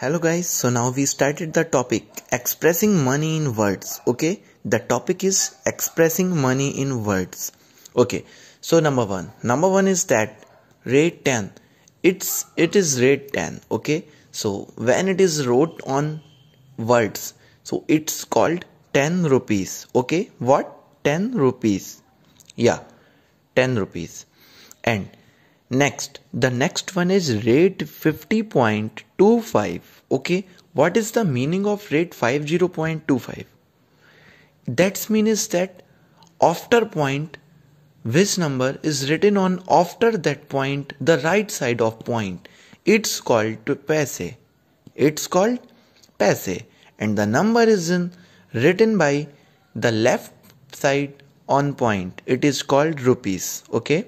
hello guys so now we started the topic expressing money in words okay the topic is expressing money in words okay so number one number one is that rate 10 it's it is rate 10 okay so when it is wrote on words so it's called 10 rupees okay what 10 rupees yeah 10 rupees and next the next one is rate 50.25 okay what is the meaning of rate 50.25 that means that after point which number is written on after that point the right side of point it's called paise it's called paise and the number is in, written by the left side on point it is called rupees okay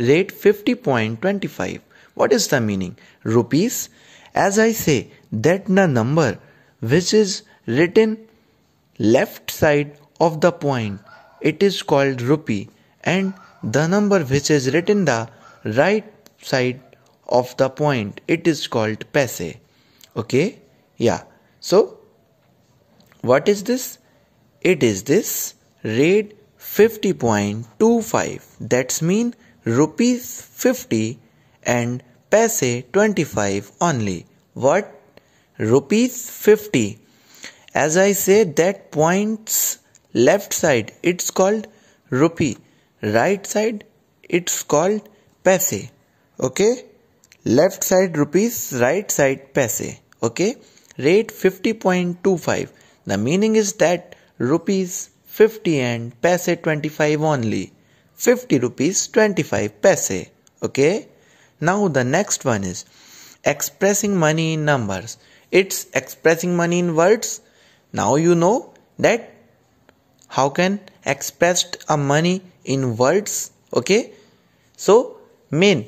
rate 50.25 what is the meaning rupees as i say that na number which is written left side of the point it is called rupee and the number which is written the right side of the point it is called paise okay yeah so what is this it is this rate 50.25 that's mean rupees 50 and paise 25 only. What? Rupees 50. As I say that points left side it's called rupee. Right side it's called paise. Okay? Left side rupees, right side paise. Okay? Rate 50.25. The meaning is that rupees 50 and paise 25 only. 50 rupees 25 paise okay now the next one is expressing money in numbers it's expressing money in words now you know that how can express a money in words okay so main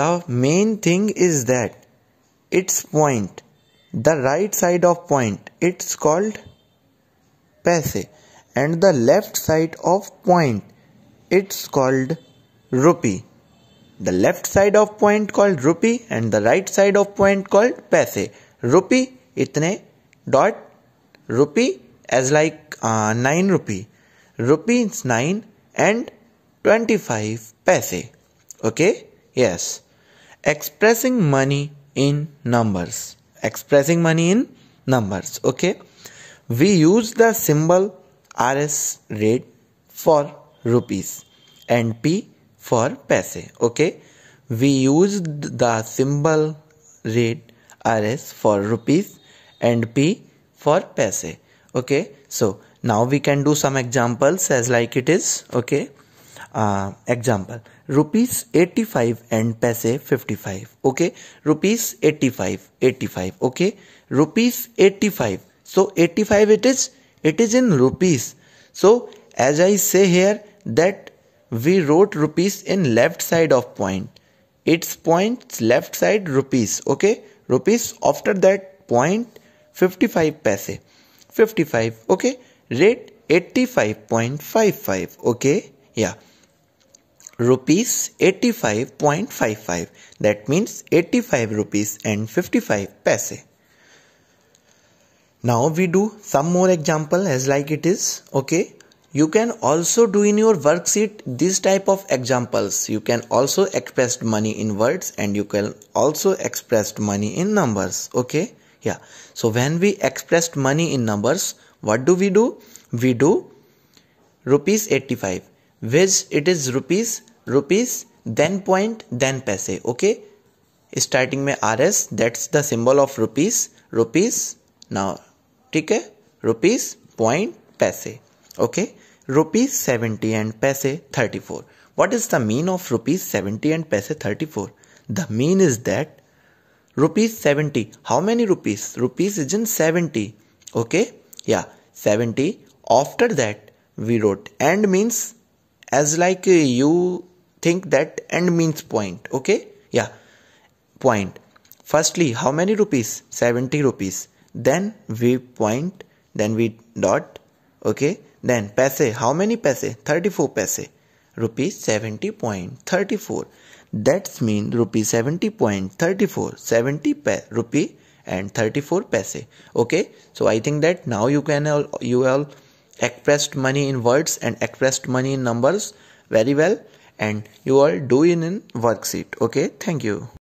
the main thing is that its point the right side of point it's called paise and the left side of point it's called rupee. The left side of point called rupee and the right side of point called paise. Rupee itne dot rupee as like uh, 9 rupee. Rupee is 9 and 25 paise. Okay? Yes. Expressing money in numbers. Expressing money in numbers. Okay? We use the symbol RS rate for rupees and P for paise. Okay, we used the symbol rate RS for rupees and P for paise. Okay, so now we can do some examples as like it is. Okay, uh, example rupees 85 and paise 55. Okay, rupees 85, 85. Okay, rupees 85. So 85 it is, it is in rupees. So as I say here, that we wrote rupees in left side of point its points left side rupees okay rupees after that point 55 paise 55 okay rate 85.55 okay yeah rupees 85.55 that means 85 rupees and 55 paise now we do some more example as like it is okay you can also do in your worksheet this type of examples you can also express money in words and you can also express money in numbers okay yeah so when we express money in numbers what do we do we do rupees 85 which it is rupees rupees then point then paise okay starting में Rs. That's the symbol of rupees. Rupees now, okay? Rupees point paise. Okay rupees 70 and paise 34. What is the mean of rupees 70 and paise 34? The mean is that rupees 70. How many rupees? Rupees is in 70. Okay? Yeah, 70. After that, we wrote and means as like you think that and means point. Okay? Yeah, point. Firstly, how many rupees? 70 rupees. Then we point, then we dot. Okay? Then paise, how many paise? 34 paise. Rupees 70.34. That's mean rupees 70.34. 70 rupee and 34 paise. Okay. So I think that now you can all, you all expressed money in words and expressed money in numbers very well and you all do in in worksheet. Okay. Thank you.